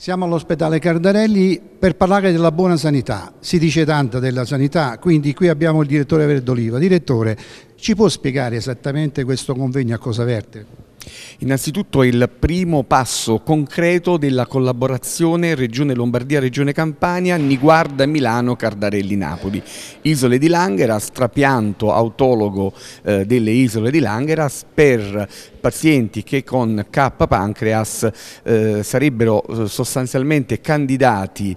Siamo all'ospedale Cardarelli per parlare della buona sanità. Si dice tanto della sanità, quindi qui abbiamo il direttore Verdoliva. Direttore, ci può spiegare esattamente questo convegno a cosa verte? Innanzitutto il primo passo concreto della collaborazione Regione Lombardia-Regione Campania, Niguarda, Milano, Cardarelli, Napoli. Isole di Langhera, trapianto autologo eh, delle Isole di Langhera per pazienti che con K pancreas eh, sarebbero eh, sostanzialmente candidati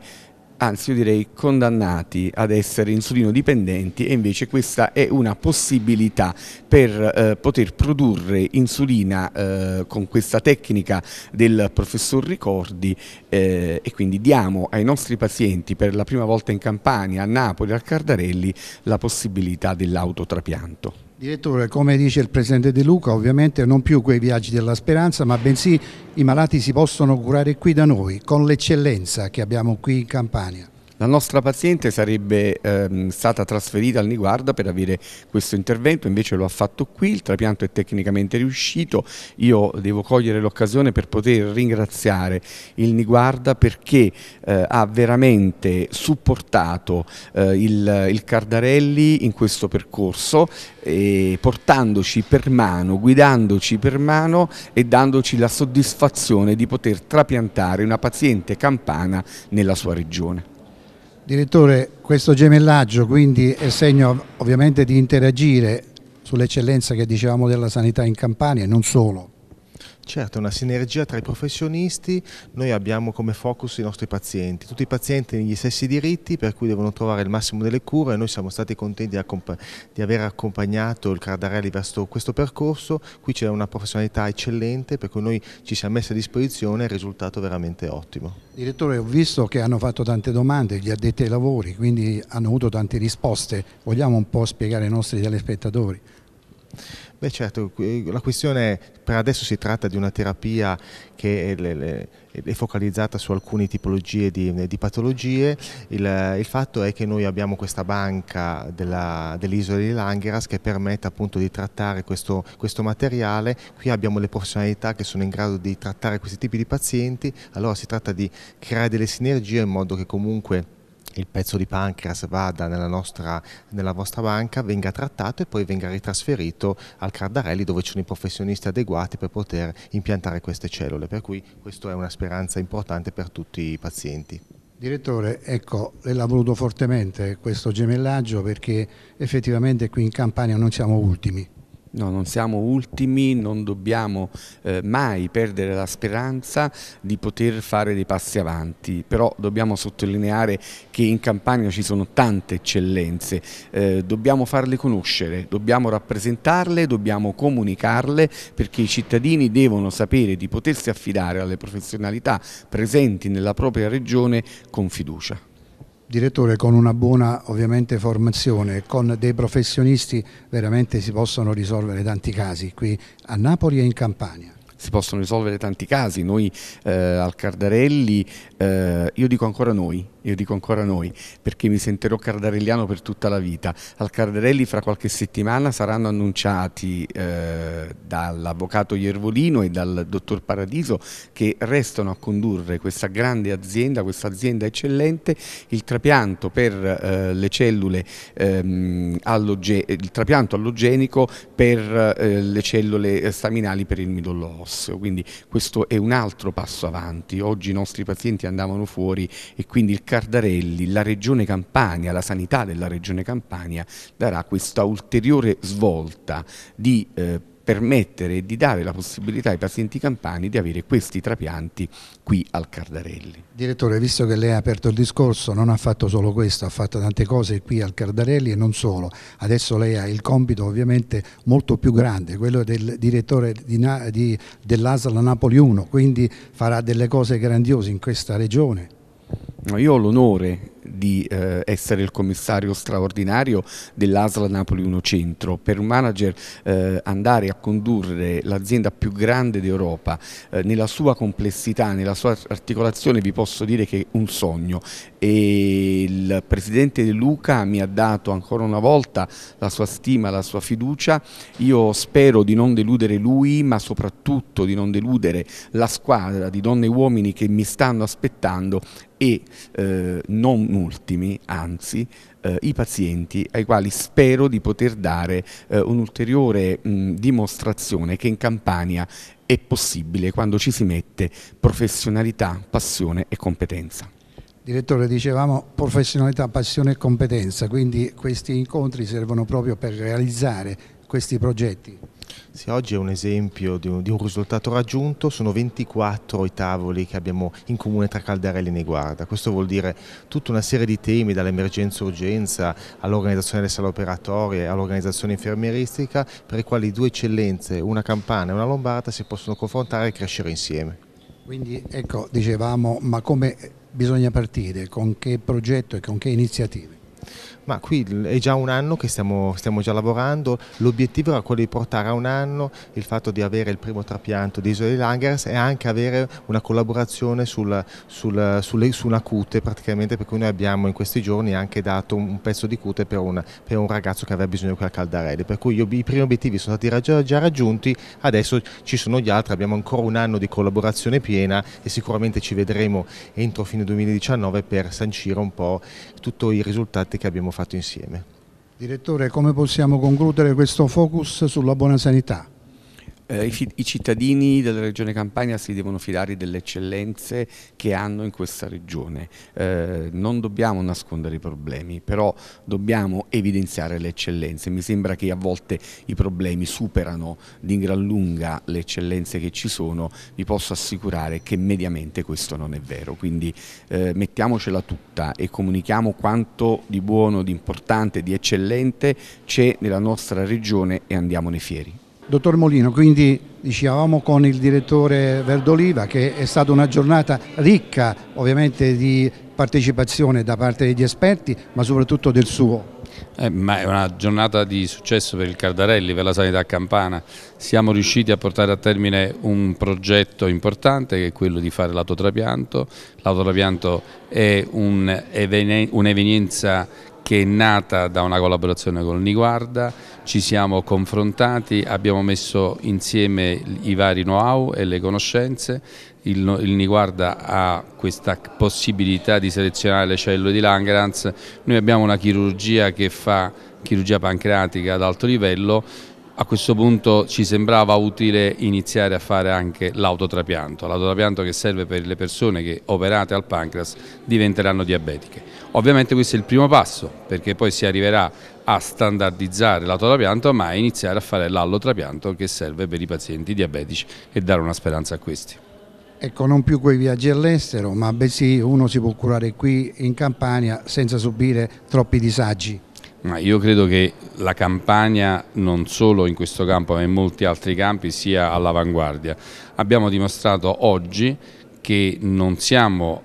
anzi io direi condannati ad essere insulinodipendenti e invece questa è una possibilità per eh, poter produrre insulina eh, con questa tecnica del professor Ricordi eh, e quindi diamo ai nostri pazienti per la prima volta in Campania, a Napoli, al Cardarelli la possibilità dell'autotrapianto. Direttore, come dice il Presidente De Luca, ovviamente non più quei viaggi della speranza, ma bensì i malati si possono curare qui da noi, con l'eccellenza che abbiamo qui in Campania. La nostra paziente sarebbe ehm, stata trasferita al Niguarda per avere questo intervento, invece lo ha fatto qui, il trapianto è tecnicamente riuscito, io devo cogliere l'occasione per poter ringraziare il Niguarda perché eh, ha veramente supportato eh, il, il Cardarelli in questo percorso eh, portandoci per mano, guidandoci per mano e dandoci la soddisfazione di poter trapiantare una paziente campana nella sua regione. Direttore, questo gemellaggio quindi è segno ovviamente di interagire sull'eccellenza che dicevamo della sanità in Campania e non solo. Certo, è una sinergia tra i professionisti, noi abbiamo come focus i nostri pazienti, tutti i pazienti hanno gli stessi diritti per cui devono trovare il massimo delle cure e noi siamo stati contenti di, aver accompagnato il Cardarelli verso questo percorso, qui c'è una professionalità eccellente per cui noi ci siamo messi a disposizione e il risultato è veramente ottimo. Direttore, ho visto che hanno fatto tante domande gli addetti ai lavori, quindi hanno avuto tante risposte, vogliamo un po' spiegare ai nostri telespettatori? Beh certo, la questione per adesso si tratta di una terapia che è, è focalizzata su alcune tipologie di, di patologie, il, il, fatto è che noi abbiamo questa banca dell'isola di Langeras che permette appunto di trattare questo, questo, materiale, qui abbiamo le professionalità che sono in grado di trattare questi tipi di pazienti, allora si tratta di creare delle sinergie in modo che comunque il pezzo di pancreas vada nella, nostra, nella vostra banca, venga trattato e poi venga ritrasferito al Cardarelli dove ci sono i professionisti adeguati per poter impiantare queste cellule, per cui questa è una speranza importante per tutti i pazienti. Direttore, ecco, lei l'ha voluto fortemente questo gemellaggio perché effettivamente qui in Campania non siamo ultimi. No, non siamo ultimi, non dobbiamo eh, mai perdere la speranza di poter fare dei passi avanti, però dobbiamo sottolineare che in Campania ci sono tante eccellenze, eh, dobbiamo farle conoscere, dobbiamo rappresentarle, dobbiamo comunicarle perché i cittadini devono sapere di potersi affidare alle professionalità presenti nella propria regione con fiducia direttore con una buona ovviamente formazione, con dei professionisti veramente si possono risolvere tanti casi qui a Napoli e in Campania si possono risolvere tanti casi. Noi eh, al Cardarelli, eh, io dico ancora noi, io dico ancora noi, perché mi sentirò cardarelliano per tutta la vita. Al Cardarelli fra qualche settimana saranno annunciati eh, dall'avvocato Iervolino e dal dottor Paradiso che restano a condurre questa grande azienda, questa azienda eccellente, il trapianto per eh, le cellule ehm, allogenico per eh, le cellule staminali per il midollo osseo basso, quindi questo è un altro passo avanti. Oggi i nostri pazienti andavano fuori e quindi il Cardarelli, la Regione Campania, la sanità della Regione Campania darà questa ulteriore svolta di eh, permettere e di dare la possibilità ai pazienti campani di avere questi trapianti qui al Cardarelli. Direttore, visto che lei ha aperto il discorso, non ha fatto solo questo, ha fatto tante cose qui al Cardarelli e non solo. Adesso lei ha il compito ovviamente molto più grande, quello del direttore di di, dell'ASL Napoli 1, quindi farà delle cose grandiose in questa regione. Io ho l'onore di eh, essere il commissario straordinario dell'Asla Napoli 1 Centro, per un manager eh, andare a condurre l'azienda più grande d'Europa eh, nella sua complessità, nella sua articolazione vi posso dire che è un sogno e il presidente De Luca mi ha dato ancora una volta la sua stima, la sua fiducia, io spero di non deludere lui ma soprattutto di non deludere la squadra di donne e uomini che mi stanno aspettando e eh, non ultimi, anzi, eh, i pazienti ai quali spero di poter dare eh, un'ulteriore mm, dimostrazione che in Campania è possibile quando ci si mette professionalità, passione e competenza. Direttore, dicevamo professionalità, passione e competenza, quindi questi incontri servono proprio per realizzare questi progetti. Sì, oggi è un esempio di un, di un, risultato raggiunto, sono 24 i tavoli che abbiamo in comune tra Caldarelli e Neguarda, questo vuol dire tutta una serie di temi dall'emergenza-urgenza all'organizzazione delle sale operatorie, all'organizzazione infermieristica, per i quali due eccellenze, una campana e una lombarda, si possono confrontare e crescere insieme. Quindi ecco, dicevamo, ma come bisogna partire, con che progetto e con che iniziative? Ma qui è già un anno che stiamo, stiamo già lavorando, l'obiettivo era quello di portare a un anno il fatto di avere il primo trapianto di Isole di Langers e anche avere una collaborazione sul, sul, sulle, su una cute praticamente per cui noi abbiamo in questi giorni anche dato un, pezzo di cute per un, per un, ragazzo che aveva bisogno di quella caldarelli, per cui i primi obiettivi sono stati raggi già raggiunti, adesso ci sono gli altri, abbiamo ancora un anno di collaborazione piena e sicuramente ci vedremo entro fine 2019 per sancire un po' tutti i risultati arte che abbiamo fatto insieme. Direttore, come possiamo concludere questo focus sulla buona sanità? Eh, i, cittadini della regione Campania si devono fidare delle eccellenze che hanno in questa regione. Eh, non dobbiamo nascondere i problemi, però dobbiamo evidenziare le eccellenze. Mi sembra che a volte i problemi superano di gran lunga le eccellenze che ci sono. Vi posso assicurare che mediamente questo non è vero. Quindi eh, mettiamocela tutta e comunichiamo quanto di buono, di importante, di eccellente c'è nella nostra regione e andiamone fieri. Dottor Molino, quindi dicevamo con il direttore Verdoliva che è stata una giornata ricca ovviamente di partecipazione da parte degli esperti ma soprattutto del suo. Eh, ma è una giornata di successo per il Cardarelli, per la sanità campana. Siamo riusciti a portare a termine un progetto importante che è quello di fare l'autotrapianto. L'autotrapianto è un'evenienza che è nata da una collaborazione con Niguarda, ci siamo confrontati, abbiamo messo insieme i vari know-how e le conoscenze, il, il Niguarda ha questa possibilità di selezionare le cellule di Langerhans, noi abbiamo una chirurgia che fa chirurgia pancreatica ad alto livello, a questo punto ci sembrava utile iniziare a fare anche l'autotrapianto, l'autotrapianto che serve per le persone che operate al pancreas diventeranno diabetiche. Ovviamente questo è il primo passo perché poi si arriverà a standardizzare l'autotrapianto ma a iniziare a fare l'allotrapianto che serve per i pazienti diabetici e dare una speranza a questi. Ecco, non più quei viaggi all'estero, ma bensì uno si può curare qui in Campania senza subire troppi disagi. Ma io credo che la campagna, non solo in questo campo ma in molti altri campi, sia all'avanguardia. Abbiamo dimostrato oggi che non siamo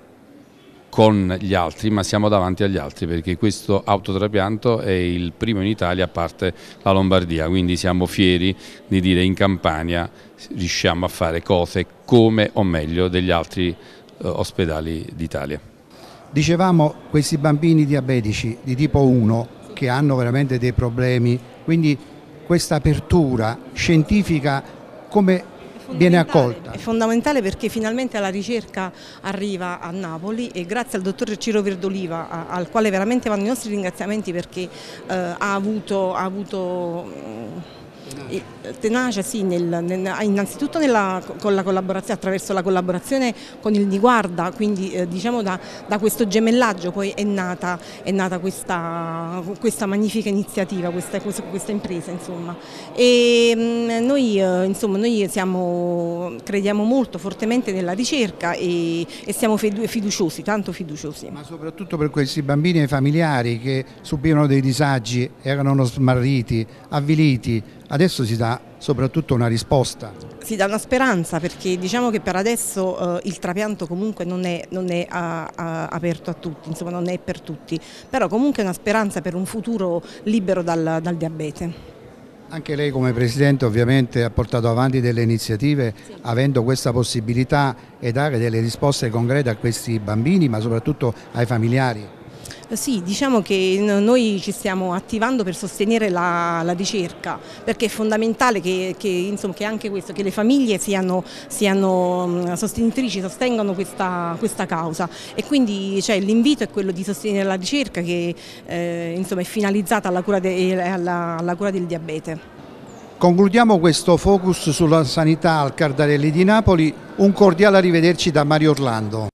con gli altri ma siamo davanti agli altri perché questo autotrapianto è il primo in Italia a parte la Lombardia quindi siamo fieri di dire in campagna riusciamo a fare cose come o meglio degli altri eh, ospedali d'Italia. Dicevamo questi bambini diabetici di tipo 1 che hanno veramente dei problemi. Quindi questa apertura scientifica come viene accolta. È fondamentale perché finalmente la ricerca arriva a Napoli e grazie al dottor Ciro Verdoliva al quale veramente vanno i nostri ringraziamenti perché eh, ha avuto, ha avuto mm, Tenacia sì, nel, nel, ah, innanzitutto nella, con la attraverso la collaborazione con il Diguarda, quindi eh, diciamo da, da, questo gemellaggio poi è nata, è nata questa, questa, magnifica iniziativa, questa, questa impresa insomma. E, mh, mm, noi, eh, insomma, noi siamo, crediamo molto fortemente nella ricerca e, e siamo fiduciosi, tanto fiduciosi. Ma soprattutto per questi bambini e familiari che subivano dei disagi, erano smarriti, avviliti, adesso si dà soprattutto una risposta. Si dà una speranza perché diciamo che per adesso eh, il trapianto comunque non è, non è a, a, aperto a tutti, insomma non è per tutti, però comunque è una speranza per un futuro libero dal, dal diabete. Anche lei come Presidente ovviamente ha portato avanti delle iniziative sì. avendo questa possibilità e dare delle risposte concrete a questi bambini ma soprattutto ai familiari. Eh, sì, diciamo che noi ci stiamo attivando per sostenere la, la ricerca, perché è fondamentale che, che, insomma, che, anche questo, che le famiglie siano, siano mm, sostenitrici, sostengano questa, questa, causa e quindi cioè, l'invito è quello di sostenere la ricerca che eh, insomma, è finalizzata alla cura, de, eh, alla, alla cura del diabete. Concludiamo questo focus sulla sanità al Cardarelli di Napoli, un cordiale arrivederci da Mario Orlando.